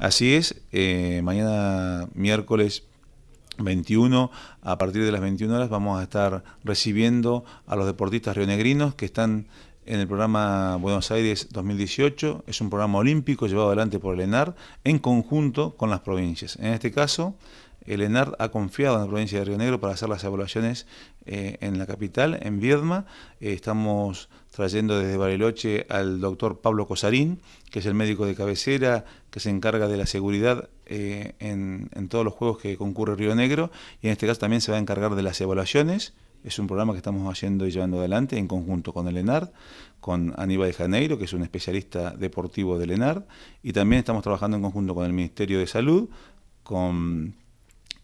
Así es, eh, mañana miércoles 21, a partir de las 21 horas vamos a estar recibiendo a los deportistas rionegrinos que están en el programa Buenos Aires 2018. Es un programa olímpico llevado adelante por el ENAR en conjunto con las provincias. En este caso, el Enard ha confiado en la provincia de Río Negro para hacer las evaluaciones eh, en la capital, en Viedma. Eh, estamos trayendo desde Bariloche al doctor Pablo Cosarín, que es el médico de cabecera que se encarga de la seguridad eh, en, todos los juegos que concurre Río Negro, y en este caso también se va a encargar de las evaluaciones. Es un programa que estamos haciendo y llevando adelante en conjunto con el Enard, con Aníbal de Janeiro, que es un especialista deportivo del Enard. y también estamos trabajando en conjunto con el Ministerio de Salud, con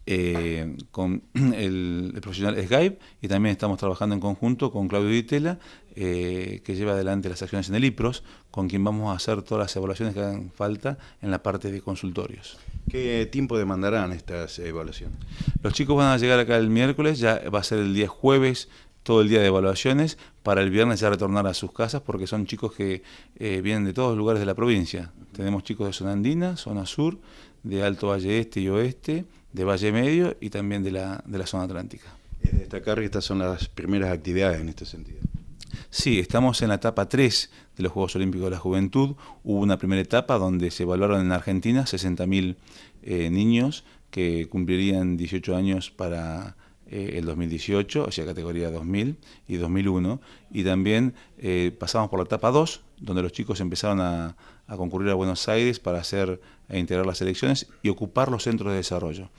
eh, con el, profesional Skype y también estamos trabajando en conjunto con Claudio Ditela, eh, que lleva adelante las acciones en el IPROS, con quien vamos a hacer todas las evaluaciones que hagan falta en la parte de consultorios. ¿Qué tiempo demandarán estas evaluaciones? Los chicos van a llegar acá el miércoles, ya va a ser el día jueves todo el día de evaluaciones para el viernes ya retornar a sus casas porque son chicos que eh, vienen de todos los lugares de la provincia. Tenemos chicos de zona andina, zona sur, de Alto Valle Este y Oeste, de Valle Medio y también de la, de la zona atlántica. Es de destacar que estas son las primeras actividades en este sentido. Sí, estamos en la etapa 3 de los Juegos Olímpicos de la Juventud. Hubo una primera etapa donde se evaluaron en Argentina 60.000 eh, niños que cumplirían 18 años para eh, el 2018, sea categoría 2000 y 2001, y también eh, pasamos por la etapa 2, donde los chicos empezaron a, a concurrir a Buenos Aires para hacer e integrar las elecciones y ocupar los centros de desarrollo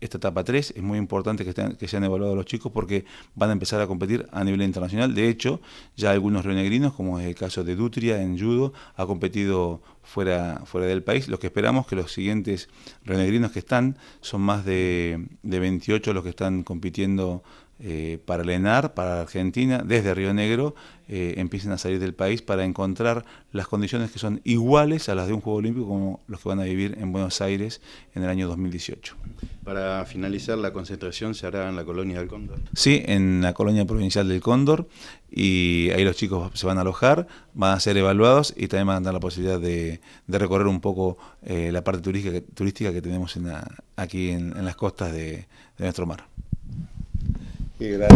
esta etapa 3 es muy importante que, estén, que sean evaluados los chicos porque van a empezar a competir a nivel internacional. De hecho, ya algunos renegrinos, como es el caso de Dutria en judo, ha competido fuera, fuera del país. Lo que esperamos que los siguientes renegrinos que están son más de, de 28 los que están compitiendo eh, para el para Argentina, desde Río Negro, eh, empiecen a salir del país para encontrar las condiciones que son iguales a las de un Juego Olímpico como los que van a vivir en Buenos Aires en el año 2018. Para finalizar, la concentración se hará en la colonia del Cóndor. Sí, en la colonia provincial del Cóndor y ahí los chicos se van a alojar, van a ser evaluados y también van a dar la posibilidad de, recorrer un poco eh, la parte turística, que tenemos en aquí en, las costas de nuestro mar. Dude, that